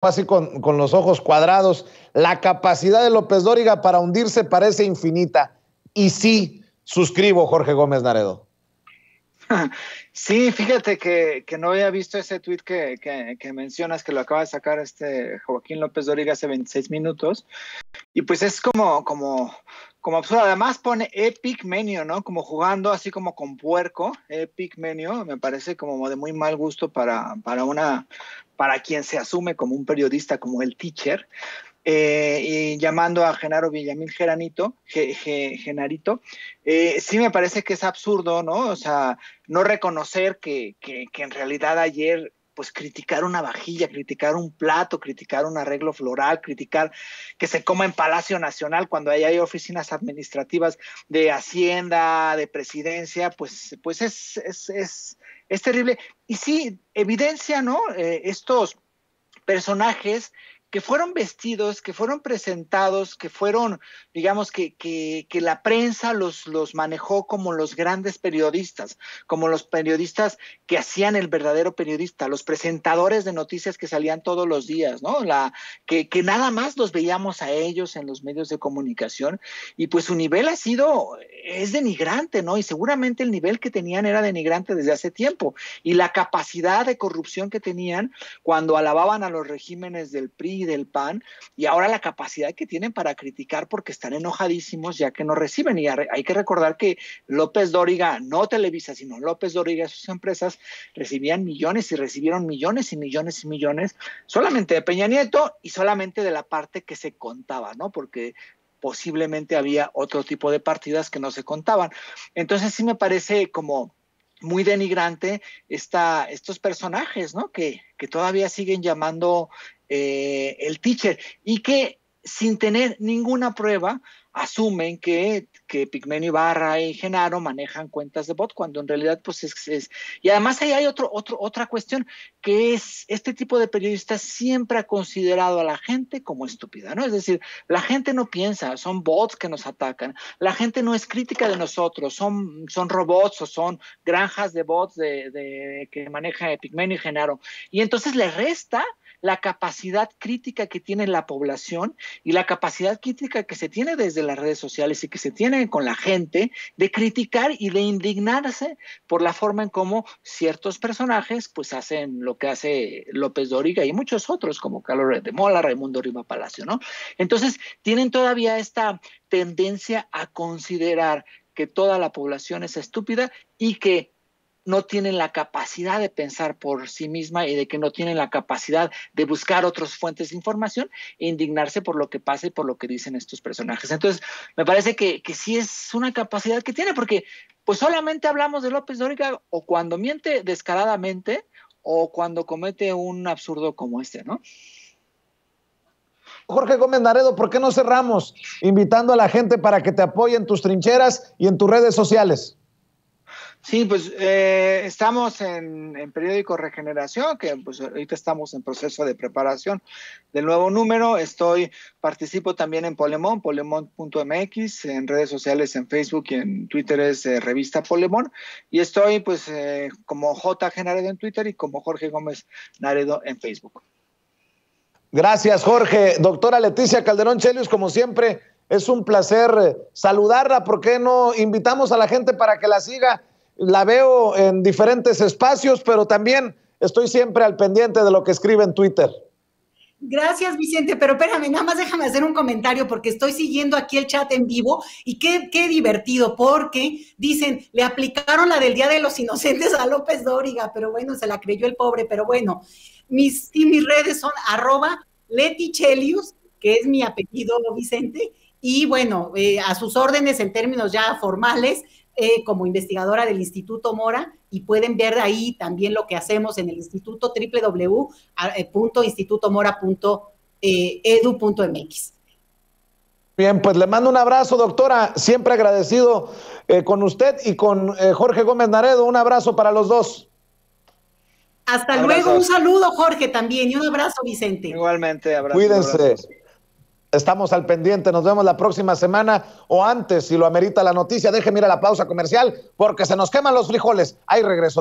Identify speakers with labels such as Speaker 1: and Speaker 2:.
Speaker 1: así con, los ojos cuadrados. La capacidad de López Dóriga para hundirse parece infinita. Y sí, suscribo, Jorge Gómez Naredo.
Speaker 2: Sí, fíjate que, no había visto ese tuit que, mencionas, que lo acaba de sacar este Joaquín López Dóriga hace 26 minutos. Y pues es como, como, como absurdo. Además pone Epic Menio, ¿no? Como jugando así como con puerco, Epic Menio, me parece como de muy mal gusto para, una, para quien se asume como un periodista, como el teacher. Eh, y llamando a Genaro Villamil Geranito, Genarito, eh, sí me parece que es absurdo, ¿no? O sea, no reconocer que en realidad ayer pues criticar una vajilla, criticar un plato, criticar un arreglo floral, criticar que se coma en Palacio Nacional cuando ahí hay oficinas administrativas de Hacienda, de Presidencia, pues, pues es, es, terrible. Y sí, evidencia, ¿no? Eh, estos personajes que fueron vestidos, que fueron presentados, que fueron, digamos, que, la prensa los, los manejó como los grandes periodistas, como los periodistas que hacían el verdadero periodista, los presentadores de noticias que salían todos los días, ¿no? La, que, que nada más los veíamos a ellos en los medios de comunicación y pues su nivel ha sido, es denigrante, ¿no? Y seguramente el nivel que tenían era denigrante desde hace tiempo y la capacidad de corrupción que tenían cuando alababan a los regímenes del PRI del PAN, y ahora la capacidad que tienen para criticar porque están enojadísimos ya que no reciben. Y hay que recordar que López Dóriga, no Televisa, sino López Dóriga sus empresas recibían millones y recibieron millones y millones y millones solamente de Peña Nieto y solamente de la parte que se contaba, ¿no? Porque posiblemente había otro tipo de partidas que no se contaban. Entonces sí me parece como muy denigrante esta, estos personajes, ¿no? Que, que todavía siguen llamando eh, el teacher y que sin tener ninguna prueba asumen que, que y Ibarra y Genaro manejan cuentas de bot cuando en realidad pues es, y además ahí hay otro, otro, otra cuestión que es este tipo de periodistas siempre ha considerado a la gente como estúpida, ¿no? Es decir, la gente no piensa, son bots que nos atacan, la gente no es crítica de nosotros, son, son robots o son granjas de bots de, que maneja Pigmenio y Genaro y entonces le resta la capacidad crítica que tiene la población y la capacidad crítica que se tiene desde las redes sociales y que se tiene con la gente de criticar y de indignarse por la forma en cómo ciertos personajes pues hacen lo que hace López Doriga y muchos otros como Carlos de Mola, Raimundo Riva Palacio, ¿no? Entonces, tienen todavía esta tendencia a considerar que toda la población es estúpida y que no tienen la capacidad de pensar por sí misma y de que no tienen la capacidad de buscar otras fuentes de información e indignarse por lo que pasa y por lo que dicen estos personajes. Entonces, me parece que, que sí es una capacidad que tiene, porque pues solamente hablamos de López Dóriga o cuando miente descaradamente o cuando comete un absurdo como este, ¿no?
Speaker 1: Jorge Gómez Naredo, ¿por qué no cerramos invitando a la gente para que te apoye en tus trincheras y en tus redes sociales? Sí, pues eh,
Speaker 2: estamos en, periódico Regeneración, que pues ahorita estamos en proceso de preparación del nuevo número. Estoy, participo también en Polemón, polemón.mx, en redes sociales, en Facebook y en Twitter es eh, revista Polemón. Y estoy pues eh,
Speaker 1: como J Naredo en Twitter y como Jorge Gómez Naredo en Facebook. Gracias, Jorge. Doctora Leticia Calderón Chelius, como siempre, es un placer saludarla. ¿Por qué no invitamos a la gente para que la siga? la veo en diferentes espacios, pero también estoy siempre al pendiente de lo que escribe en Twitter.
Speaker 3: Gracias, Vicente, pero espérame, nada más déjame hacer un comentario porque estoy siguiendo aquí el chat en vivo y qué, qué divertido, porque dicen, le aplicaron la del Día de los Inocentes a López Dóriga, pero bueno, se la creyó el pobre, pero bueno, mis, mis redes son arroba letichelius, que es mi apellido, Vicente, y bueno, eh, a sus órdenes en términos ya formales, eh, como investigadora del Instituto Mora y pueden ver ahí también lo que hacemos en el instituto www.institutomora.edu.mx. E
Speaker 1: Bien, pues le mando un abrazo, doctora. Siempre agradecido eh, con usted y con eh, Jorge Gómez Naredo. Un abrazo para los
Speaker 3: dos. Hasta luego, un saludo Jorge también y un abrazo Vicente. Igualmente, abrazo. Cuídense.
Speaker 1: Estamos al pendiente, nos vemos la próxima semana o antes, si lo amerita la noticia. Deje ir la pausa comercial porque se nos queman los frijoles. Hay regreso.